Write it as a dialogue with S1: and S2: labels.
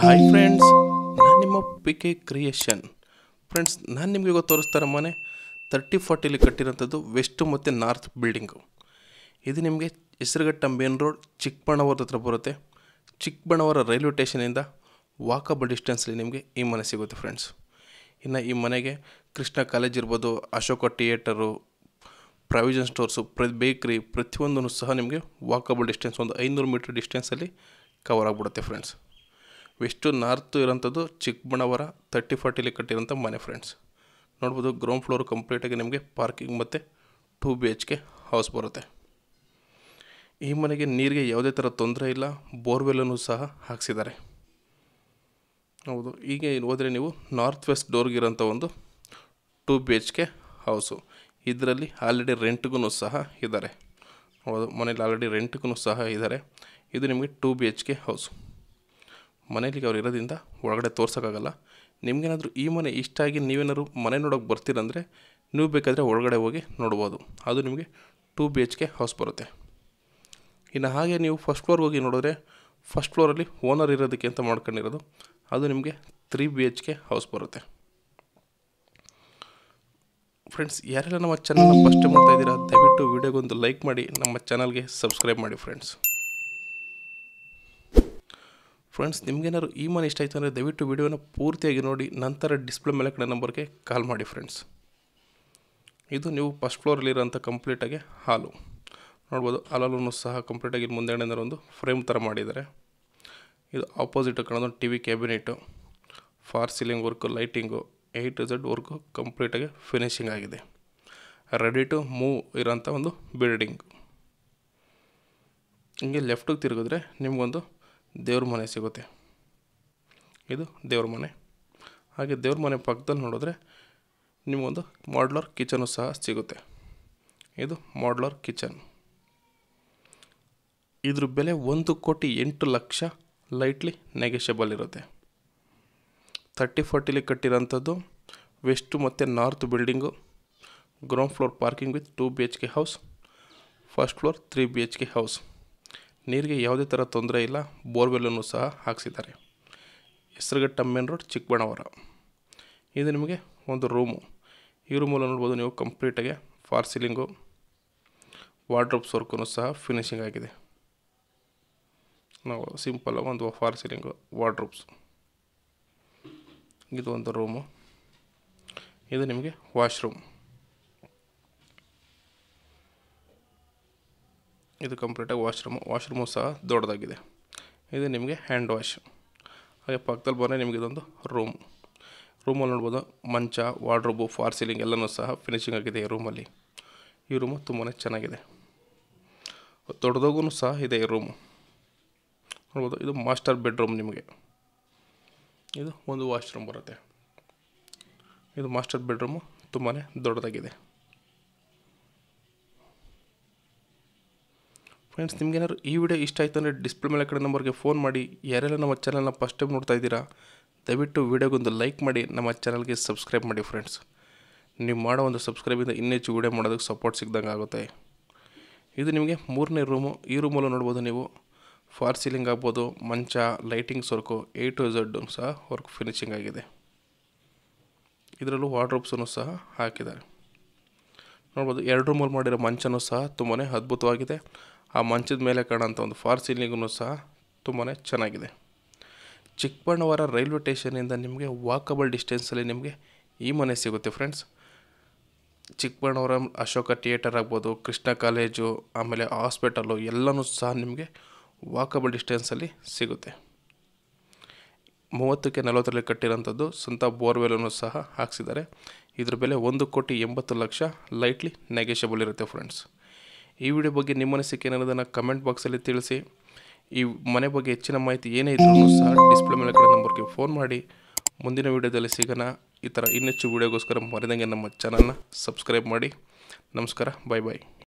S1: hi friends ನಾನು ನಿಮ್ಮ P K creation friends ನಾನು ನಿಮಗೆ ಇವತ್ತು ತೋರಿಸ್ತಾರೆ ಮನೆ ತರ್ಟಿ ಫಾರ್ಟಿಲಿ ಕಟ್ಟಿರೋಂಥದ್ದು ವೆಸ್ಟ್ ಮತ್ತು ನಾರ್ತ್ ಬಿಲ್ಡಿಂಗು ಇದು ನಿಮಗೆ ಹೆಸರುಘಟ್ಟ ಮೇನ್ ರೋಡ್ ಚಿಕ್ಕಬಣ್ಣವರದ ಹತ್ರ ಬರುತ್ತೆ ಚಿಕ್ಕಬಣ್ಣವರ ರೈಲ್ವೆ ಸ್ಟೇಷನಿಂದ ವಾಕಬಲ್ ಡಿಸ್ಟೆನ್ಸಲ್ಲಿ ನಿಮಗೆ ಈ ಮನೆ ಸಿಗುತ್ತೆ ಫ್ರೆಂಡ್ಸ್ ಇನ್ನು ಈ ಮನೆಗೆ ಕೃಷ್ಣ ಕಾಲೇಜ್ ಇರ್ಬೋದು ಅಶೋಕ ಥಿಯೇಟರು ಪ್ರಾವಿಷನ್ ಸ್ಟೋರ್ಸು ಪ್ರ ಬೇಕ್ರಿ ಪ್ರತಿಯೊಂದನ್ನು ಸಹ ನಿಮಗೆ ವಾಕಬಲ್ ಡಿಸ್ಟೆನ್ಸ್ ಒಂದು ಐನೂರು ಮೀಟ್ರ್ ಡಿಸ್ಟೆನ್ಸಲ್ಲಿ ಕವರ್ ಆಗಿಬಿಡುತ್ತೆ ಫ್ರೆಂಡ್ಸ್ ವೆಸ್ಟು ನಾರ್ತು ಇರೋಂಥದ್ದು ಚಿಕ್ಕಬಣ್ಣವರ ತರ್ಟಿ ಫಾರ್ಟಿಲಿ ಕಟ್ಟಿರೋಂಥ ಮನೆ ಫ್ರೆಂಡ್ಸ್ ನೋಡ್ಬೋದು ಗ್ರೌಂಡ್ ಫ್ಲೋರ್ ಕಂಪ್ಲೀಟಾಗಿ ನಿಮಗೆ ಪಾರ್ಕಿಂಗ್ ಮತ್ತು two B H K house ಬರುತ್ತೆ ಈ ಮನೆಗೆ ನೀರಿಗೆ ಯಾವುದೇ ಥರ ತೊಂದರೆ ಇಲ್ಲ ಬೋರ್ವೆಲ್ಲನ್ನು ಸಹ ಹಾಕ್ಸಿದ್ದಾರೆ ಹೌದು ಹೀಗೆ ಹೋದರೆ ನೀವು ನಾರ್ತ್ ವೆಸ್ಟ್ ಡೋರ್ಗಿರೋಂಥ ಒಂದು two B H K house ಇದರಲ್ಲಿ ಆಲ್ರೆಡಿ ರೆಂಟ್ಗೂ ಸಹ ಇದ್ದಾರೆ ಹೌದು ಮನೇಲಿ ಆಲ್ರೆಡಿ ರೆಂಟ್ಗೂ ಸಹ ಇದ್ದಾರೆ ಇದು ನಿಮಗೆ two B H K house ಮನೇಲಿ ಅವ್ರು ಇರೋದ್ರಿಂದ ಒಳಗಡೆ ತೋರ್ಸೋಕ್ಕಾಗಲ್ಲ ನಿಮಗೇನಾದರೂ ಈ ಮನೆ ಇಷ್ಟ ಆಗಿ ನೀವೇನಾದ್ರು ಮನೆ ನೋಡೋಕೆ ಬರ್ತೀರಂದರೆ ನೀವು ಬೇಕಾದರೆ ಒಳಗಡೆ ಹೋಗಿ ನೋಡ್ಬೋದು ಅದು ನಿಮಗೆ two B H K house ಬರುತ್ತೆ ಇನ್ನು ಹಾಗೆ ನೀವು ಫಸ್ಟ್ ಫ್ಲೋರ್ಗೆ ಹೋಗಿ ನೋಡಿದ್ರೆ ಫಸ್ಟ್ ಫ್ಲೋರಲ್ಲಿ ಓನರ್ ಇರೋದಕ್ಕೆ ಅಂತ ಮಾಡ್ಕೊಂಡಿರೋದು ಅದು ನಿಮಗೆ three B H K house ಬರುತ್ತೆ ಫ್ರೆಂಡ್ಸ್ ಯಾರೆಲ್ಲ ನಮ್ಮ ಚಾನಲ್ನ ಫಸ್ಟ್ ಮಾಡ್ತಾ ಇದ್ದೀರಾ ದಯವಿಟ್ಟು ವೀಡಿಯೋಗೊಂದು ಲೈಕ್ ಮಾಡಿ ನಮ್ಮ ಚಾನಲ್ಗೆ ಸಬ್ಸ್ಕ್ರೈಬ್ ಮಾಡಿ ಫ್ರೆಂಡ್ಸ್ ಫ್ರೆಂಡ್ಸ್ ನಿಮಗೇನಾದ್ರು ಈ ಮನೆ ಇಷ್ಟ ಆಯಿತು ಅಂದರೆ ದಯವಿಟ್ಟು ವಿಡಿಯೋನ ಪೂರ್ತಿಯಾಗಿ ನೋಡಿ ನಂತರ ಡಿಸ್ಪ್ಲೇ ಮೇಲೆ ಕಡೆ ನಂಬರ್ಗೆ ಕಾಲ್ ಮಾಡಿ ಫ್ರೆಂಡ್ಸ್ ಇದು ನೀವು ಫಸ್ಟ್ ಫ್ಲೋರಲ್ಲಿರೋಂಥ ಕಂಪ್ಲೀಟಾಗಿ ಹಾಲು ನೋಡ್ಬೋದು ಹಾಲಲ್ಲೂ ಸಹ ಕಂಪ್ಲೀಟಾಗಿ ಮುಂದೆಗಡೆ ಒಂದು ಫ್ರೇಮ್ ಥರ ಮಾಡಿದ್ದಾರೆ ಇದು ಆಪೋಸಿಟ್ ಕಾಣೋದು T V cabinet false ceiling work lighting A to Z work ಕಂಪ್ಲೀಟಾಗಿ ಫಿನಿಷಿಂಗ್ ಆಗಿದೆ ರೆಡಿ ಟು ಮೂವ್ ಇರೋಂಥ ಒಂದು ಬಿಲ್ಡಿಂಗ್ ಹಿಂಗೆ ಲೆಫ್ಟಿಗೆ ತಿರುಗಿದ್ರೆ ನಿಮಗೊಂದು ದೇವ್ರ ಮನೆ ಸಿಗುತ್ತೆ ಇದು ದೇವ್ರ ಮನೆ ಹಾಗೆ ದೇವ್ರ ಮನೆ ಪಕ್ಕದಲ್ಲಿ ನೋಡಿದ್ರೆ ನಿಮಗೊಂದು ಮಾಡ್ಲರ್ ಕಿಚನು ಸಹ ಸಿಗುತ್ತೆ ಇದು ಮಾಡ್ಲರ್ ಕಿಚನ್ ಇದ್ರ ಬೆಲೆ ಒಂದು ಕೋಟಿ ಎಂಟು ಲಕ್ಷ ಲೈಟ್ಲಿ ನೆಗೆಷಬಲ್ ಇರುತ್ತೆ ಥರ್ಟಿ ಫಾರ್ಟಿಲಿ ಕಟ್ಟಿರೋಂಥದ್ದು ವೆಸ್ಟು ಮತ್ತು north building ground floor parking with two B H K house first floor three B H K house ನೀರಿಗೆ ಯಾವುದೇ ಥರ ತೊಂದರೆ ಇಲ್ಲ ಬೋರ್ವೆಲ್ಲನ್ನು ಸಹ ಹಾಕ್ಸಿದ್ದಾರೆ ಹೆಸರುಘಟ್ಟ ಮೇನ್ ರೋಡ್ ಚಿಕ್ಕಬಣ್ಣವರ ಇದು ನಿಮಗೆ ಒಂದು ರೂಮು ಈ ರೂಮಲ್ಲಿ ನೋಡ್ಬೋದು ನೀವು ಕಂಪ್ಲೀಟಾಗಿ ಫಾರ್ ಸೀಲಿಂಗು ವಾರ್ಡ್ರೋಬ್ಸ್ ವರ್ಕೂ ಸಹ ಫಿನಿಷಿಂಗ್ ಆಗಿದೆ ನಾವು ಸಿಂಪಲ್ ಒಂದು ಫಾರ್ ಸೀಲಿಂಗು ವಾರ್ಡ್ರೋಬ್ಸ್ ಇದು ಒಂದು ರೂಮು ಇದು ನಿಮಗೆ ವಾಶ್ರೂಮ್ ಇದು ಕಂಪ್ಲೀಟಾಗಿ ವಾಶ್ರೂಮು ವಾಶ್ರೂಮು ಸಹ ದೊಡ್ಡದಾಗಿದೆ ಇದು ನಿಮಗೆ ಹ್ಯಾಂಡ್ ವಾಶ್ ಹಾಗೆ ಪಕ್ಕದಲ್ಲಿ ಬಂದರೆ ನಿಮಗೆ ಇದೊಂದು ರೂಮ್ ರೂಮಲ್ಲಿ ನೋಡ್ಬೋದು ಮಂಚ ವಾಡ್ರೂಬು ಫಾರ್ ಸೀಲಿಂಗ್ ಎಲ್ಲನೂ ಸಹ ಫಿನಿಶಿಂಗ್ ಆಗಿದೆ ಈ ರೂಮಲ್ಲಿ ಈ ರೂಮು ತುಂಬಾ ಚೆನ್ನಾಗಿದೆ ದೊಡ್ಡದಾಗೂ ಸಹ ಇದೆ ಈ ರೂಮು ನೋಡ್ಬೋದು ಇದು ಮಾಸ್ಟರ್ ಬೆಡ್ರೂಮ್ ನಿಮಗೆ ಇದು ಒಂದು ವಾಶ್ರೂಮ್ ಬರುತ್ತೆ ಇದು ಮಾಸ್ಟರ್ ಬೆಡ್ರೂಮು ತುಂಬಾ ದೊಡ್ಡದಾಗಿದೆ ಫ್ರೆಂಡ್ಸ್ ನಿಮಗೇನಾದ್ರು ಈ ವಿಡಿಯೋ ಇಷ್ಟ ಆಯಿತು ಅಂದರೆ ಡಿಸ್ಪ್ಲೇ ಮೇಲೆ ಕಡೆ ನಂಬರ್ಗೆ ಫೋನ್ ಮಾಡಿ ಯಾರೆಲ್ಲ ನಮ್ಮ ಚಾನಲ್ನ ಫಸ್ಟ್ ಟೈಮ್ ನೋಡ್ತಾ ಇದ್ದೀರಾ ದಯವಿಟ್ಟು ವಿಡಿಯೋಗೊಂದು ಲೈಕ್ ಮಾಡಿ ನಮ್ಮ ಚಾನಲ್ಗೆ ಸಬ್ಸ್ಕ್ರೈಬ್ ಮಾಡಿ ಫ್ರೆಂಡ್ಸ್ ನೀವು ಮಾಡೋ ಒಂದು ಸಬ್ಸ್ಕ್ರೈಬಿಂದ ಇನ್ನೆಚ್ಚು ವೀಡಿಯೋ ಮಾಡೋದಕ್ಕೆ ಸಪೋರ್ಟ್ ಸಿಕ್ಕಿದಂಗೆ ಆಗುತ್ತೆ ಇದು ನಿಮಗೆ ಮೂರನೇ ರೂಮು ಈ ರೂಮಲ್ಲೂ ನೋಡ್ಬೋದು ನೀವು ಫಾರ್ ಸೀಲಿಂಗ್ ಆಗ್ಬೋದು ಮಂಚ lightings work A to Z ಸಹ ವರ್ಕ್ ಫಿನಿಶಿಂಗ್ ಆಗಿದೆ ಇದರಲ್ಲೂ ವಾರ್ಡ್ರೋಬ್ಸನ್ನು ಸಹ ಹಾಕಿದ್ದಾರೆ ನೋಡ್ಬೋದು ಎರಡು ರೂಮಲ್ಲಿ ಮಾಡಿರೋ ಮಂಚನೂ ಸಹ ತುಂಬಾ ಅದ್ಭುತವಾಗಿದೆ ಆ ಮಂಚದ ಮೇಲೆ ಕಾಣೋಂಥ ಒಂದು ಫಾರ್ ಸೀಲಿಂಗೂ ಸಹ ತುಂಬಾ ಚೆನ್ನಾಗಿದೆ ಚಿಕ್ಕಬಣ್ಣವರ ರೈಲ್ವೆ ಸ್ಟೇಷನಿಂದ ನಿಮಗೆ ವಾಕಬಲ್ ಡಿಸ್ಟೆನ್ಸಲ್ಲಿ ನಿಮಗೆ ಈ ಮನೆ ಸಿಗುತ್ತೆ ಫ್ರೆಂಡ್ಸ್ ಚಿಕ್ಕಬಣ್ಣವರ ಅಶೋಕ ಥಿಯೇಟರ್ ಆಗ್ಬೋದು ಕೃಷ್ಣ ಕಾಲೇಜು ಆಮೇಲೆ ಹಾಸ್ಪಿಟಲು ಎಲ್ಲನೂ ಸಹ ನಿಮಗೆ ವಾಕಬಲ್ ಡಿಸ್ಟೆನ್ಸಲ್ಲಿ ಸಿಗುತ್ತೆ ಮೂವತ್ತಕ್ಕೆ ನಲವತ್ತರಲ್ಲಿ ಕಟ್ಟಿರೋಂಥದ್ದು ಸ್ವಂತ ಬೋರ್ವೆಲನ್ನು ಸಹ ಹಾಕ್ಸಿದ್ದಾರೆ ಇದ್ರ ಬೆಲೆ ಒಂದು ಕೋಟಿ ಎಂಬತ್ತು ಲಕ್ಷ ಲೈಟ್ಲಿ ನೆಗೆಷಬಲ್ ಇರುತ್ತೆ ಫ್ರೆಂಡ್ಸ್ ಈ ವಿಡಿಯೋ ಬಗ್ಗೆ ನಿಮ್ಮ ಅನಿಸಿಕೆ ಏನನ್ನೋದನ್ನು ಕಮೆಂಟ್ ಬಾಕ್ಸಲ್ಲಿ ತಿಳಿಸಿ ಈ ಮನೆ ಬಗ್ಗೆ ಹೆಚ್ಚಿನ ಮಾಹಿತಿ ಏನೇ ಇದ್ರೂ ಸಹ ಡಿಸ್ಪ್ಲೇ ಮೇಲೆ ಕಡೆ ನಂಬರ್ಗೆ ಫೋನ್ ಮಾಡಿ ಮುಂದಿನ ವಿಡಿಯೋದಲ್ಲಿ ಸಿಗೋಣ ಈ ಥರ ಇನ್ನೆಚ್ಚು ವಿಡಿಯೋಗೋಸ್ಕರ ಮರೆದಂಗೆ ನಮ್ಮ ಚಾನಲ್ನ ಸಬ್ಸ್ಕ್ರೈಬ್ ಮಾಡಿ ನಮಸ್ಕಾರ ಬಾಯ್ ಬಾಯ್